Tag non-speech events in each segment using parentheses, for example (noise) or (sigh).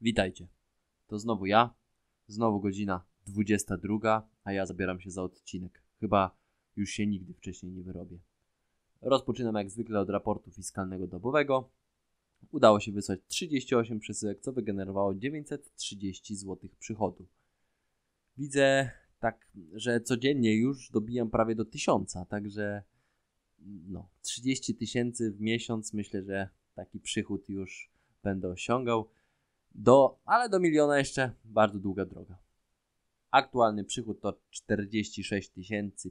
Witajcie. To znowu ja. Znowu godzina 22, a ja zabieram się za odcinek. Chyba już się nigdy wcześniej nie wyrobię. Rozpoczynam jak zwykle od raportu fiskalnego dobowego. Udało się wysłać 38 przesyłek, co wygenerowało 930 zł przychodu. Widzę tak, że codziennie już dobijam prawie do 1000, także no, 30 tysięcy w miesiąc myślę, że taki przychód już będę osiągał. Do, ale do miliona jeszcze bardzo długa droga. Aktualny przychód to 46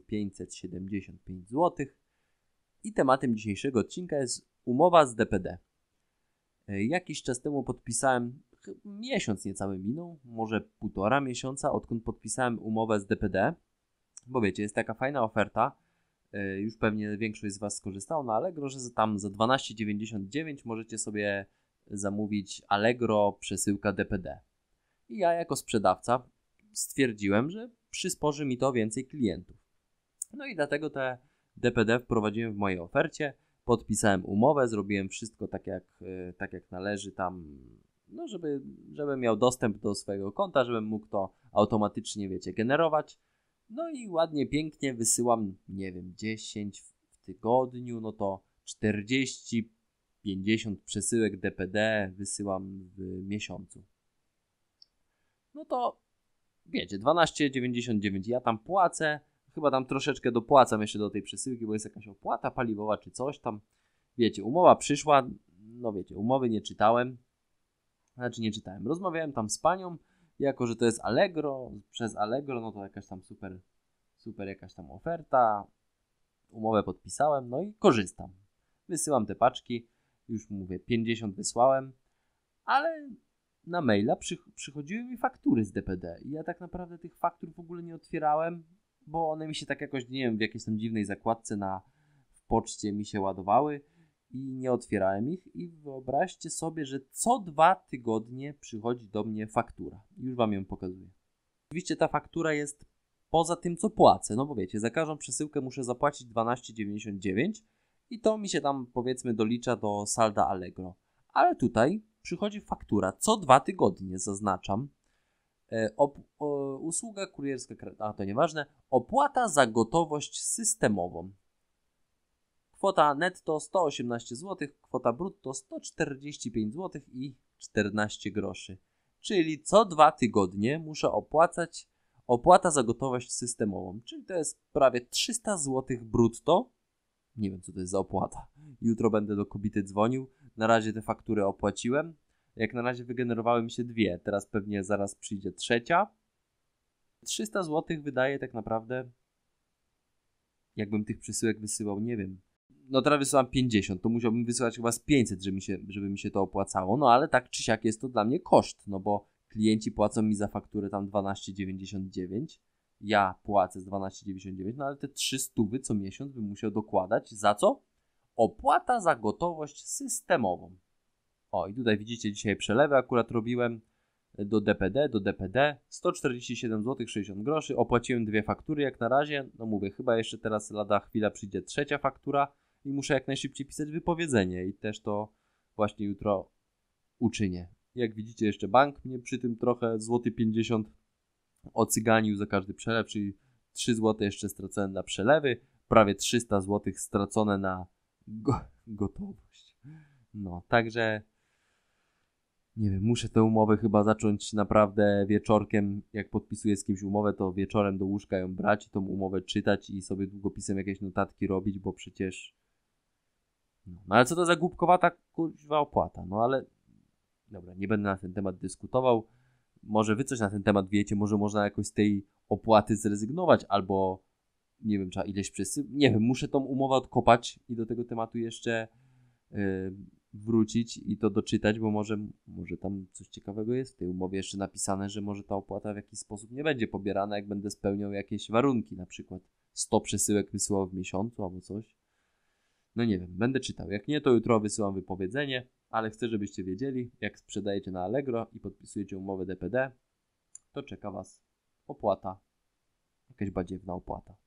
575 zł. I tematem dzisiejszego odcinka jest umowa z DPD. E, jakiś czas temu podpisałem, miesiąc niecały minął, może półtora miesiąca, odkąd podpisałem umowę z DPD. Bo wiecie, jest taka fajna oferta, e, już pewnie większość z Was no ale Allegro, że tam za 12,99 możecie sobie zamówić Allegro przesyłka DPD. I ja jako sprzedawca stwierdziłem, że przysporzy mi to więcej klientów. No i dlatego te DPD wprowadziłem w mojej ofercie, podpisałem umowę, zrobiłem wszystko tak jak, e, tak jak należy tam, no żeby, żebym miał dostęp do swojego konta, żebym mógł to automatycznie, wiecie, generować. No i ładnie, pięknie wysyłam, nie wiem, 10 w tygodniu, no to 40 50 przesyłek DPD wysyłam w miesiącu. No to wiecie, 12,99 ja tam płacę, chyba tam troszeczkę dopłacam jeszcze do tej przesyłki, bo jest jakaś opłata paliwowa czy coś tam. Wiecie, umowa przyszła, no wiecie, umowy nie czytałem, znaczy nie czytałem. Rozmawiałem tam z panią, jako że to jest Allegro, przez Allegro, no to jakaś tam super, super jakaś tam oferta. Umowę podpisałem, no i korzystam. Wysyłam te paczki już mówię, 50 wysłałem, ale na maila przy, przychodziły mi faktury z DPD i ja tak naprawdę tych faktur w ogóle nie otwierałem, bo one mi się tak jakoś, nie wiem, w jakiejś tam dziwnej zakładce na w poczcie mi się ładowały i nie otwierałem ich i wyobraźcie sobie, że co dwa tygodnie przychodzi do mnie faktura. Już Wam ją pokazuję. Oczywiście ta faktura jest poza tym, co płacę, no bo wiecie, za każdą przesyłkę muszę zapłacić 12,99 i to mi się tam powiedzmy dolicza do salda Allegro. Ale tutaj przychodzi faktura co dwa tygodnie, zaznaczam. E, op, usługa kurierska, a to nieważne, opłata za gotowość systemową. Kwota netto 118 zł, kwota brutto 145 zł i 14 groszy. Czyli co dwa tygodnie muszę opłacać opłata za gotowość systemową. Czyli to jest prawie 300 zł brutto nie wiem, co to jest za opłata. Jutro będę do kobity dzwonił. Na razie te faktury opłaciłem. Jak na razie wygenerowały mi się dwie. Teraz pewnie zaraz przyjdzie trzecia. 300 zł wydaje tak naprawdę. Jakbym tych przesyłek wysyłał, nie wiem. No teraz wysyłam 50, to musiałbym wysyłać chyba z 500, żeby mi, się, żeby mi się to opłacało. No ale tak czy siak jest to dla mnie koszt, no bo klienci płacą mi za fakturę tam 12,99 ja płacę z 12,99, no ale te 3 stówy co miesiąc bym musiał dokładać. Za co? Opłata za gotowość systemową. O, i tutaj widzicie dzisiaj przelewy akurat robiłem do DPD, do DPD 147 zł 60 groszy. Opłaciłem dwie faktury jak na razie. No mówię, chyba jeszcze teraz lada chwila przyjdzie trzecia faktura i muszę jak najszybciej pisać wypowiedzenie i też to właśnie jutro uczynię. Jak widzicie jeszcze bank mnie przy tym trochę złoty 50 ocyganił za każdy przelew, czyli 3 zł jeszcze stracone na przelewy, prawie 300 zł stracone na go (laughs) gotowość. No, także nie wiem, muszę tę umowę chyba zacząć naprawdę wieczorkiem, jak podpisuję z kimś umowę, to wieczorem do łóżka ją brać i tą umowę czytać i sobie długopisem jakieś notatki robić, bo przecież no, no, ale co to za głupkowata kurwa opłata, no ale dobra, nie będę na ten temat dyskutował może wy coś na ten temat wiecie, może można jakoś z tej opłaty zrezygnować, albo nie wiem, trzeba ileś przesył. Nie wiem, muszę tą umowę odkopać i do tego tematu jeszcze yy, wrócić i to doczytać, bo może, może tam coś ciekawego jest w tej umowie jeszcze napisane, że może ta opłata w jakiś sposób nie będzie pobierana, jak będę spełniał jakieś warunki, na przykład 100 przesyłek wysyłał w miesiącu albo coś. No nie wiem, będę czytał. Jak nie, to jutro wysyłam wypowiedzenie ale chcę, żebyście wiedzieli, jak sprzedajecie na Allegro i podpisujecie umowę DPD, to czeka Was opłata, jakaś badziewna opłata.